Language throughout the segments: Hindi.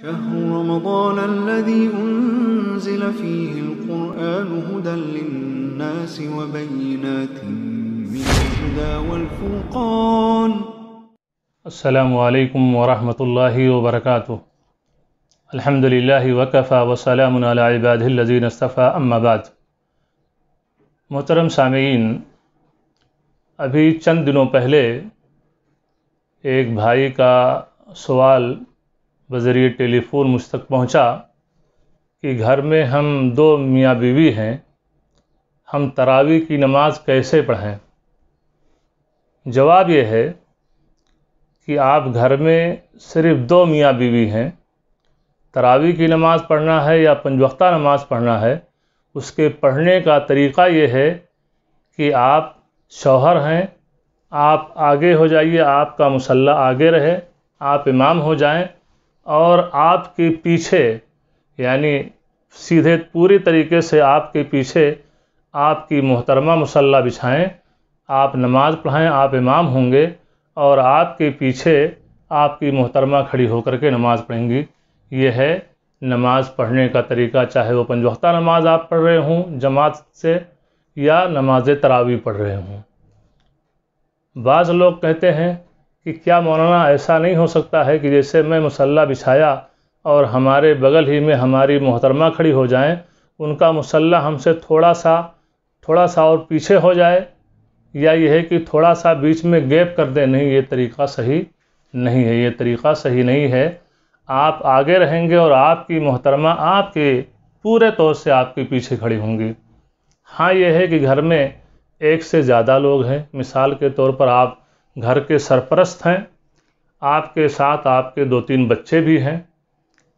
شهر رمضان الذي أنزل فيه القرآن هدى للناس وبينات من الهدى والفرقان السلام عليكم ورحمة الله وبركاته الحمد لله وكفى وسلام على عباده الذين اصطفى أما بعد محترم سامعین ابھی چند دنوں پہلے ایک بھائی کا سوال बज़रिए टेलीफ़ोन मुझ तक पहुंचा कि घर में हम दो मियाँ बीवी हैं हम तरावी की नमाज़ कैसे पढ़ें जवाब यह है कि आप घर में सिर्फ दो मियाँ बीवी हैं तरावी की नमाज़ पढ़ना है या पंजवक्ता नमाज़ पढ़ना है उसके पढ़ने का तरीक़ा ये है कि आप शौहर हैं आप आगे हो जाइए आपका मुसल्ला आगे रहे आप इमाम हो जाएं और आपके पीछे यानी सीधे पूरी तरीके से आपके पीछे आपकी मोहतरमा मुसल्ला बिछाएं आप नमाज़ पढ़ाएं आप इमाम होंगे और आपके पीछे आपकी मोहतरमा खड़ी होकर के नमाज़ पढ़ेंगी ये है नमाज़ पढ़ने का तरीका चाहे वो पंजवख्ता नमाज आप पढ़ रहे हों जमात से या नमाज तरावी पढ़ रहे हों बाज़ लोग कहते हैं कि क्या मौलाना ऐसा नहीं हो सकता है कि जैसे मैं मुसल्ला बिछाया और हमारे बगल ही में हमारी मोहतरमा खड़ी हो जाएं उनका मुसल्ला हमसे थोड़ा सा थोड़ा सा और पीछे हो जाए या यह है कि थोड़ा सा बीच में गैप कर दें नहीं ये तरीक़ा सही नहीं है ये तरीक़ा सही नहीं है आप आगे रहेंगे और आपकी मोहतरमा आपके पूरे तौर से आपके पीछे खड़ी होंगी हाँ यह है कि घर में एक से ज़्यादा लोग हैं मिसाल के तौर पर आप घर के सरपरस्त हैं आपके साथ आपके दो तीन बच्चे भी हैं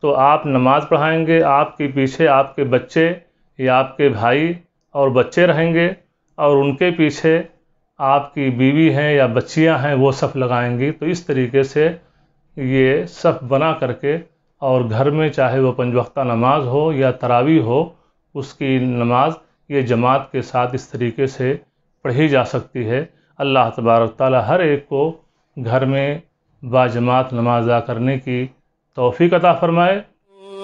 तो आप नमाज़ पढ़ाएंगे आपके पीछे आपके बच्चे या आपके भाई और बच्चे रहेंगे और उनके पीछे आपकी बीवी हैं या बच्चियां हैं वो सफ़ लगाएंगी तो इस तरीके से ये सफ़ बना करके और घर में चाहे वो पंजवक्ता नमाज हो या तरावी हो उसकी नमाज ये जमात के साथ इस तरीके से पढ़ी जा सकती है अल्लाह तबारक ताली हर एक को घर में बाजमात नमाज अदा करने की तोहफी अता फ़रमाए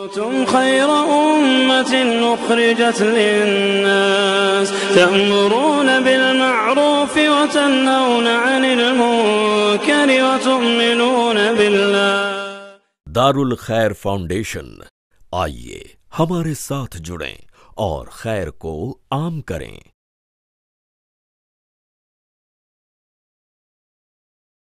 كنتم خير أمة أخرجت للناس تأمرون بالمعروف وتنهون عن المنكر وتؤمنون بالله दारुल खैर फाउंडेशन आइए हमारे साथ जुड़ें और खैर को आम करें